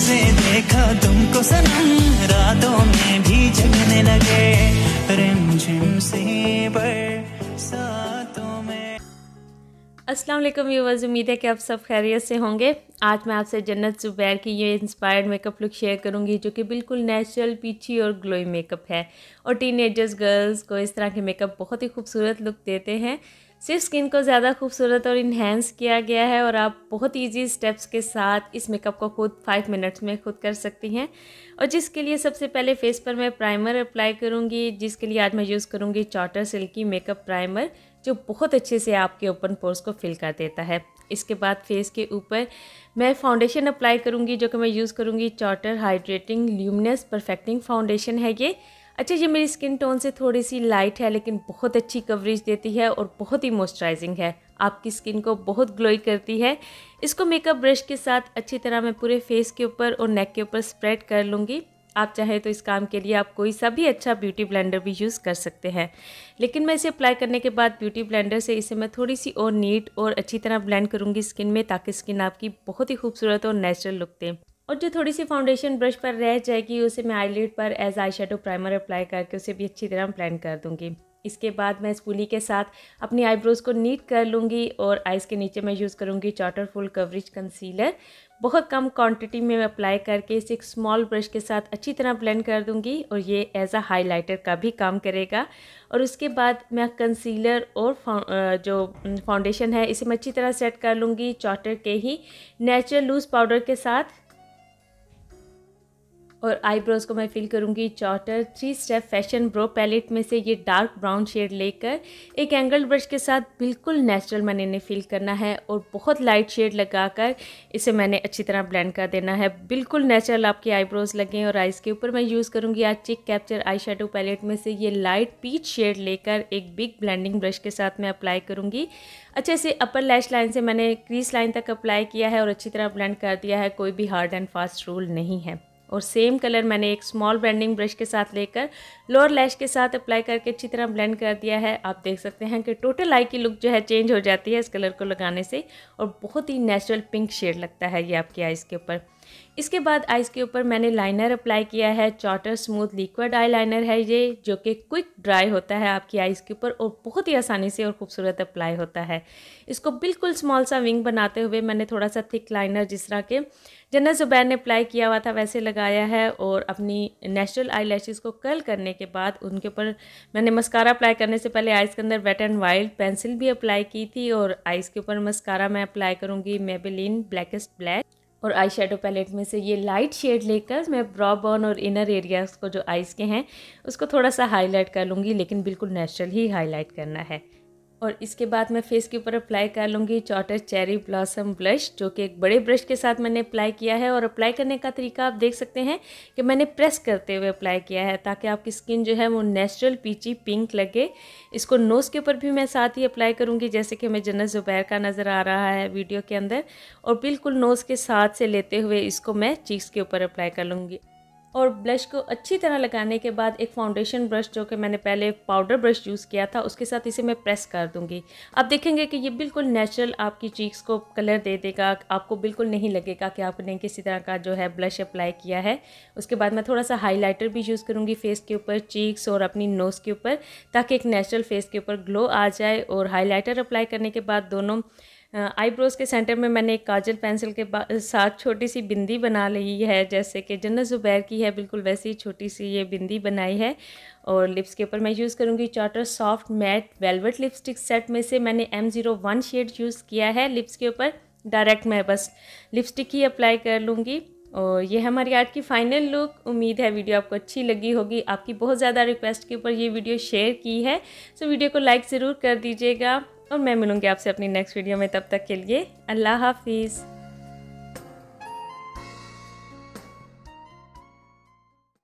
से देखा तुमको सनम रातों में भी जगने लगे रिम झिम से बरसातों अस्सलाम वालेकुम व्यूवर्स उम्मीद है कि आप सब खैरियत से होंगे आज मैं आपसे जन्नत ज़ुबैर की ये इंस्पायर्ड मेकअप लुक शेयर करूंगी जो कि बिल्कुल नेचुरल पीछी और ग्लोई मेकअप है और टीन गर्ल्स को इस तरह के मेकअप बहुत ही खूबसूरत लुक देते हैं सिर्फ स्किन को ज़्यादा खूबसूरत और इन्हेंस किया गया है और आप बहुत इजी स्टेप्स के साथ इस मेकअप को खुद फाइव मिनट्स में खुद कर सकती हैं और जिसके लिए सबसे पहले फेस पर मैं प्राइमर अप्लाई करूँगी जिसके लिए आज मैं यूज़ करूँगी चॉटर सिल्की मेकअप प्राइमर जो बहुत अच्छे से आपके ओपन पोर्स को फिल कर देता है इसके बाद फेस के ऊपर मैं फाउंडेशन अप्लाई करूँगी जो कि मैं यूज़ करूँगी Charter hydrating luminous perfecting foundation है ये अच्छा ये मेरी स्किन टोन से थोड़ी सी लाइट है लेकिन बहुत अच्छी कवरेज देती है और बहुत ही मॉइस्चराइजिंग है आपकी स्किन को बहुत ग्लोई करती है इसको मेकअप ब्रश के साथ अच्छी तरह मैं पूरे फेस के ऊपर और नेक के ऊपर स्प्रेड कर लूँगी आप चाहे तो इस काम के लिए आप कोई सा भी अच्छा ब्यूटी ब्लेंडर भी यूज़ कर सकते हैं लेकिन मैं इसे अप्लाई करने के बाद ब्यूटी ब्लेंडर से इसे मैं थोड़ी सी और नीट और अच्छी तरह ब्लेंड करूँगी स्किन में ताकि स्किन आपकी बहुत ही खूबसूरत और नेचुरल लुक दें और जो थोड़ी सी फाउंडेशन ब्रश पर रह जाएगी उसे मैं आईलिड पर as eye shadow primer apply करके उसे भी अच्छी तरह प्लान कर दूँगी इसके बाद मैं स्पूली के साथ अपनी आईब्रोज़ को नीट कर लूँगी और आइज़ के नीचे मैं यूज़ करूँगी चार्टर फुल कवरेज कंसीलर बहुत कम क्वांटिटी में अप्लाई करके इसे एक स्मॉल ब्रश के साथ अच्छी तरह ब्लेंड कर दूँगी और ये एज आ हाईलाइटर का भी काम करेगा और उसके बाद मैं कंसीलर और जो फाउंडेशन है इसे मैं अच्छी तरह सेट कर लूँगी चार्टर के ही नेचुरल लूज़ पाउडर के साथ और आईब्रोज़ को मैं फिल करूँगी Charter three step fashion brow palette में से ये डार्क ब्राउन शेड लेकर एक एंगल ब्रश के साथ बिल्कुल नेचुरल मैंने इन्हें फिल करना है और बहुत लाइट शेड लगाकर इसे मैंने अच्छी तरह ब्लेंड कर देना है बिल्कुल नेचुरल आपके आईब्रोज़ लगें और आइज़ के ऊपर मैं यूज़ करूँगी आज चिक कैप्चर आई शेडो पैलेट में से ये लाइट पीच शेड लेकर एक बिग ब्लैंडिंग ब्रश के साथ मैं अप्लाई करूँगी अच्छे से अपर लैश लाइन से मैंने क्रीस लाइन तक अप्लाई किया है और अच्छी तरह ब्लेंड कर दिया है कोई भी हार्ड एंड फास्ट रूल नहीं है और सेम कलर मैंने एक स्मॉल ब्लेंडिंग ब्रश के साथ लेकर लोअर लैश के साथ अप्लाई करके अच्छी तरह ब्लेंड कर दिया है आप देख सकते हैं कि टोटल आई की लुक जो है चेंज हो जाती है इस कलर को लगाने से और बहुत ही नेचुरल पिंक शेड लगता है ये आपकी आइज़ के ऊपर इसके बाद आइज़ के ऊपर मैंने लाइनर अप्लाई किया है Charter smooth liquid eyeliner है ये जो कि क्विक ड्राई होता है आपकी आइज़ के ऊपर और बहुत ही आसानी से और ख़ूबसूरत अप्लाई होता है इसको बिल्कुल स्मॉल सा विंग बनाते हुए मैंने थोड़ा सा थिक लाइनर जिस तरह के जन्नत ज़ुबैर ने अप्लाई किया हुआ था वैसे लगाया है और अपनी नेचुरल आई लैशेज़ को कर्ल करने के बाद उनके ऊपर मैंने मस्कारा अप्लाई करने से पहले आइज़ के अंदर वेट एंड वाइल्ड पेंसिल भी अप्लाई की थी और आइज़ के ऊपर मस्कारा मैं अप्लाई करूँगी मेबेलिन ब्लैकेस्ट ब्लैक और आई शेडो पैलेट में से ये लाइट शेड लेकर मैं ब्रॉ बॉन और इनर एरियाज को जो आइज़ के हैं उसको थोड़ा सा हाईलाइट कर लूँगी लेकिन बिल्कुल नेचुरल ही हाईलाइट करना है और इसके बाद मैं फेस के ऊपर अप्लाई कर लूँगी चॉटर चेरी ब्लॉसम ब्लश जो कि एक बड़े ब्रश के साथ मैंने अप्लाई किया है और अप्लाई करने का तरीका आप देख सकते हैं कि मैंने प्रेस करते हुए अप्लाई किया है ताकि आपकी स्किन जो है वो नेचुरल पीची पिंक लगे इसको नोज़ के ऊपर भी मैं साथ ही अप्लाई करूँगी जैसे कि हमें जन्नत ज़ुबैर का नज़र आ रहा है वीडियो के अंदर और बिल्कुल नोज़ के साथ से लेते हुए इसको मैं चीक्स के ऊपर अप्लाई कर लूँगी और ब्लश को अच्छी तरह लगाने के बाद एक फाउंडेशन ब्रश जो कि मैंने पहले पाउडर ब्रश यूज़ किया था उसके साथ इसे मैं प्रेस कर दूंगी आप देखेंगे कि ये बिल्कुल नेचुरल आपकी चीक्स को कलर दे देगा आपको बिल्कुल नहीं लगेगा कि आपने किसी तरह का जो है ब्लश अप्लाई किया है उसके बाद मैं थोड़ा सा हाईलाइटर भी यूज़ करूँगी फेस के ऊपर चीक्स और अपनी नोज़ के ऊपर ताकि एक नेचुरल फेस के ऊपर ग्लो आ जाए और हाईलाइटर अप्लाई करने के बाद दोनों आईब्रोज़ के सेंटर में मैंने एक काजल पेंसिल के साथ छोटी सी बिंदी बना ली है जैसे कि जन्नत ज़ुबैर की है बिल्कुल वैसी छोटी सी ये बिंदी बनाई है और लिप्स के ऊपर मैं यूज़ करूँगी Charter soft matte velvet lipstick set में से मैंने M zero one shade use किया है लिप्स के ऊपर डायरेक्ट मैं बस लिपस्टिक ही अप्लाई कर लूँगी और ये हमारी आज की फाइनल लुक उम्मीद है वीडियो आपको अच्छी लगी होगी आपकी बहुत ज़्यादा रिक्वेस्ट के ऊपर ये वीडियो शेयर की है सो वीडियो को लाइक ज़रूर कर दीजिएगा और मैं मिलूँगी आपसे अपनी नेक्स्ट वीडियो में तब तक के लिए अल्लाह हाफिज़